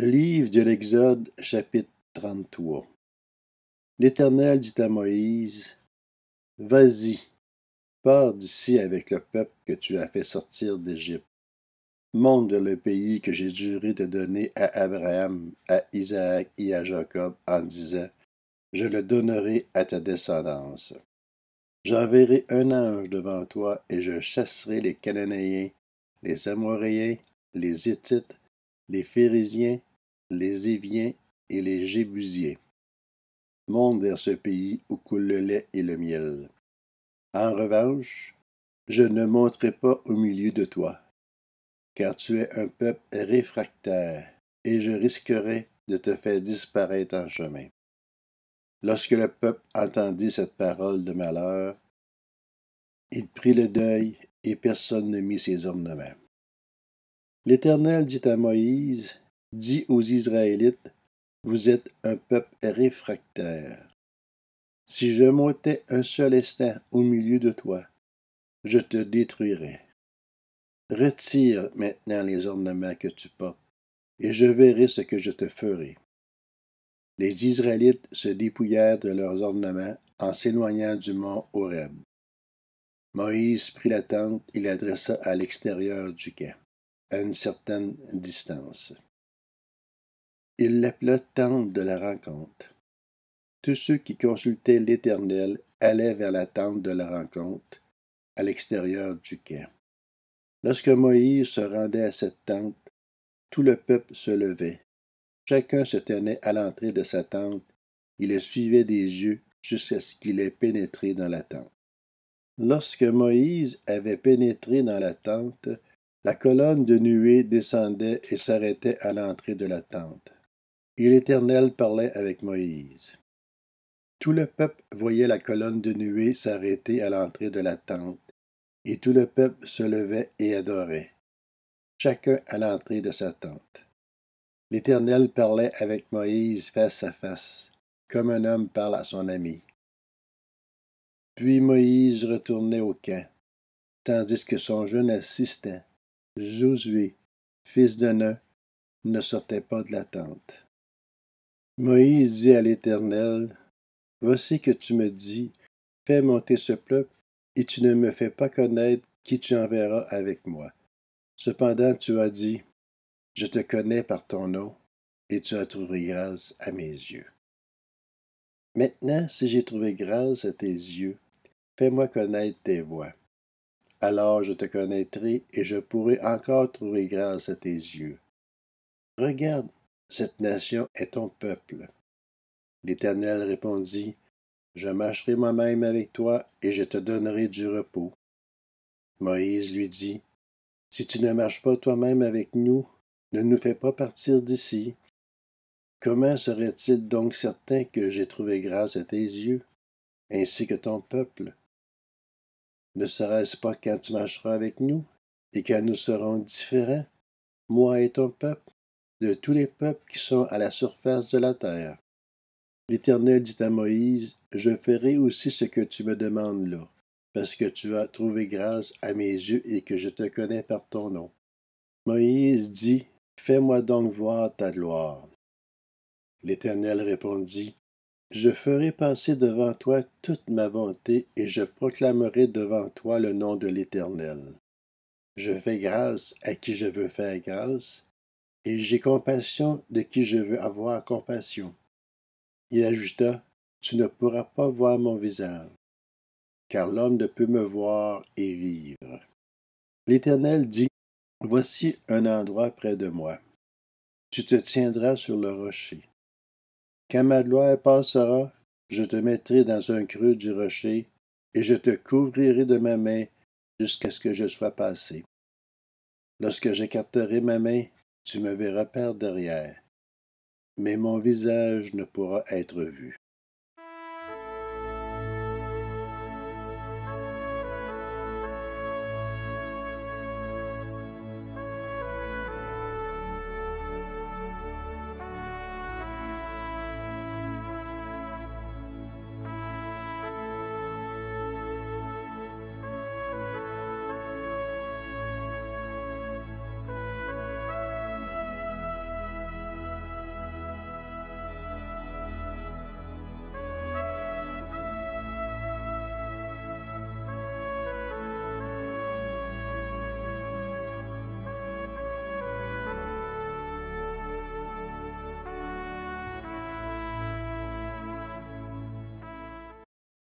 Livre de l'Exode, chapitre 33 L'Éternel dit à Moïse, Vas-y, pars d'ici avec le peuple que tu as fait sortir d'Égypte. Monte de le pays que j'ai juré de donner à Abraham, à Isaac et à Jacob en disant, Je le donnerai à ta descendance. J'enverrai un ange devant toi et je chasserai les Cananéens, les Amoréens, les Hittites, les Phéréziens les Éviens et les Jébusiens Monte vers ce pays où coule le lait et le miel. En revanche, je ne monterai pas au milieu de toi, car tu es un peuple réfractaire, et je risquerai de te faire disparaître en chemin. Lorsque le peuple entendit cette parole de malheur, il prit le deuil, et personne ne mit ses ornements. L'Éternel dit à Moïse, dit aux Israélites, Vous êtes un peuple réfractaire. Si je montais un seul instant au milieu de toi, je te détruirais. Retire maintenant les ornements que tu portes, et je verrai ce que je te ferai. Les Israélites se dépouillèrent de leurs ornements en s'éloignant du mont Horeb. Moïse prit la tente et l'adressa à l'extérieur du camp, à une certaine distance. Il l'appela tente de la rencontre. Tous ceux qui consultaient l'Éternel allaient vers la tente de la rencontre, à l'extérieur du quai. Lorsque Moïse se rendait à cette tente, tout le peuple se levait. Chacun se tenait à l'entrée de sa tente, il le suivait des yeux jusqu'à ce qu'il ait pénétré dans la tente. Lorsque Moïse avait pénétré dans la tente, la colonne de nuée descendait et s'arrêtait à l'entrée de la tente. Et l'Éternel parlait avec Moïse. Tout le peuple voyait la colonne de nuée s'arrêter à l'entrée de la tente, et tout le peuple se levait et adorait, chacun à l'entrée de sa tente. L'Éternel parlait avec Moïse face à face, comme un homme parle à son ami. Puis Moïse retournait au camp, tandis que son jeune assistant, Josué, fils de Nun, ne sortait pas de la tente. Moïse dit à l'Éternel, Voici que tu me dis, fais monter ce peuple, et tu ne me fais pas connaître qui tu enverras avec moi. Cependant tu as dit, Je te connais par ton nom, et tu as trouvé grâce à mes yeux. Maintenant, si j'ai trouvé grâce à tes yeux, fais-moi connaître tes voies. Alors je te connaîtrai et je pourrai encore trouver grâce à tes yeux. Regarde cette nation est ton peuple. L'Éternel répondit, Je marcherai moi-même avec toi, et je te donnerai du repos. Moïse lui dit, Si tu ne marches pas toi-même avec nous, ne nous fais pas partir d'ici. Comment serait-il donc certain que j'ai trouvé grâce à tes yeux, ainsi que ton peuple? Ne serait-ce pas quand tu marcheras avec nous, et quand nous serons différents, moi et ton peuple? de tous les peuples qui sont à la surface de la terre. L'Éternel dit à Moïse, Je ferai aussi ce que tu me demandes là, parce que tu as trouvé grâce à mes yeux et que je te connais par ton nom. Moïse dit, Fais-moi donc voir ta gloire. L'Éternel répondit, Je ferai passer devant toi toute ma bonté et je proclamerai devant toi le nom de l'Éternel. Je fais grâce à qui je veux faire grâce et j'ai compassion de qui je veux avoir compassion. Il ajouta, Tu ne pourras pas voir mon visage, car l'homme ne peut me voir et vivre. L'Éternel dit, Voici un endroit près de moi. Tu te tiendras sur le rocher. Quand ma gloire passera, je te mettrai dans un creux du rocher, et je te couvrirai de ma main jusqu'à ce que je sois passé. Lorsque j'écarterai ma main, tu me verras par derrière, mais mon visage ne pourra être vu.